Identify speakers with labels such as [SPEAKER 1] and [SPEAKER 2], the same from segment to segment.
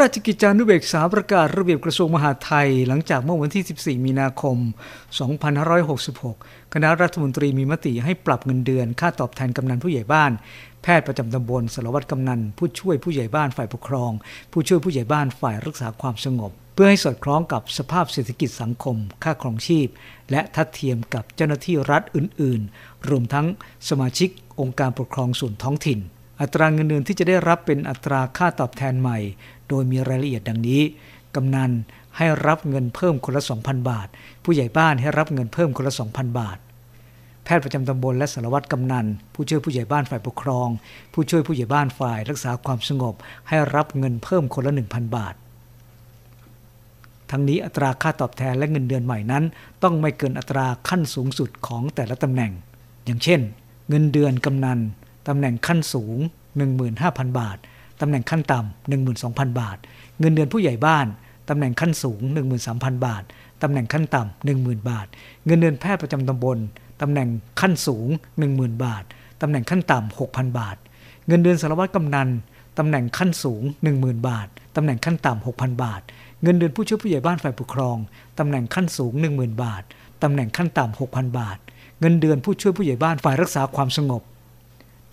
[SPEAKER 1] ราชกิจจานุเบกษาประกาศระเบียบกระทรวงมหาดไทย หลังจากเมื่อวันที่ 14 มีนาคม 2566 คณะรัฐมนตรีมีมติให้ปรับเงินเดือน ค่าตอบแทนกำนันผู้ใหญ่บ้าน แพทย์ประจำตำบลสารวัตรกำนันผู้ช่วยผู้ใหญ่บ้านฝ่ายปกครอง ผู้ช่วยผู้ใหญ่บ้านฝ่ายรักษาความสงบ เพื่อให้สอดคล้องกับสภาพเศรษฐกิจสังคม ค่าครองชีพ และทัดเทียมกับเจ้าหน้าที่รัฐอื่น ๆ รวมทั้งสมาชิกองค์การปกครองส่วนท้องถิ่นอัตราเงินเดือนที่จะได้รับเป็นอัตราค่าตอบแทนใหม่ โดยมีรายละเอียดดังนี้ กำนันให้รับเงินเพิ่มคนละ2,000บาท ผู้ใหญ่บ้านให้รับเงินเพิ่มคนละ2,000บาท แพทย์ประจำตำบลและสารวัตรกำนัน ผู้ช่วยผู้ใหญ่บ้านฝ่ายปกครอง ผู้ช่วยผู้ใหญ่บ้านฝ่ายรักษาความสงบให้รับเงินเพิ่มคนละ1,000บาท ทั้งนี้อัตราค่าตอบแทนและเงินเดือนใหม่นั้น ต้องไม่เกินอัตราขั้นสูงสุดของแต่ละตำแหน่ง อย่างเช่น เงินเดือนกำนันตำแหน่งขั้นสูง 15,000 บาท ตำแหน่งขั้นต่ำ12,000 บาท เงินเดือนผู้ใหญ่บ้าน ตำแหน่งขั้นสูง 13,000 บาท ตำแหน่งขั้นต่ำ10,000 บาท เงินเดือนแพทย์ประจำตำบล ตำแหน่งขั้นสูง 10,000 บาท ตำแหน่งขั้นต่ำ6,000 บาท เงินเดือนสารวัตรกำนัน ตำแหน่งขั้นสูง 10,000 บาท ตำแหน่งขั้นต่ำ6,000 บาท เงินเดือนผู้ช่วยผู้ใหญ่บ้านฝ่ายปกครอง ตำแหน่งขั้นสูง 10,000 บาท ตำแหน่งขั้นต่ำ6,000 บาท เงินเดือนผู้ช่วยผู้ใหญ่บ้านฝ่ายรักษาความสงบ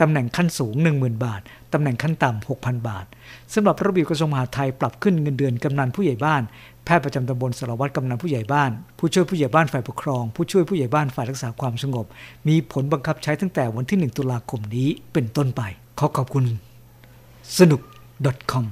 [SPEAKER 1] ตำแหน่งขั้นสูง 10,000 บาท ตำแหน่งขั้นต่ำ 6,000 บาทสำหรับระเบียบกระทรวงมหาดไทย ปรับขึ้นเงินเดือนกำนันผู้ใหญ่บ้านแพทย์ประจำตำบลสารวัตรกำนันผู้ใหญ่บ้าน ผู้ช่วยผู้ใหญ่บ้านฝ่ายปกครองผู้ช่วยผู้ใหญ่บ้านฝ่ายรักษาความสงบ มีผลบังคับใช้ตั้งแต่วันที่ 1 ตุลาคมนี้เป็นต้นไปขอขอบคุณสนุก .com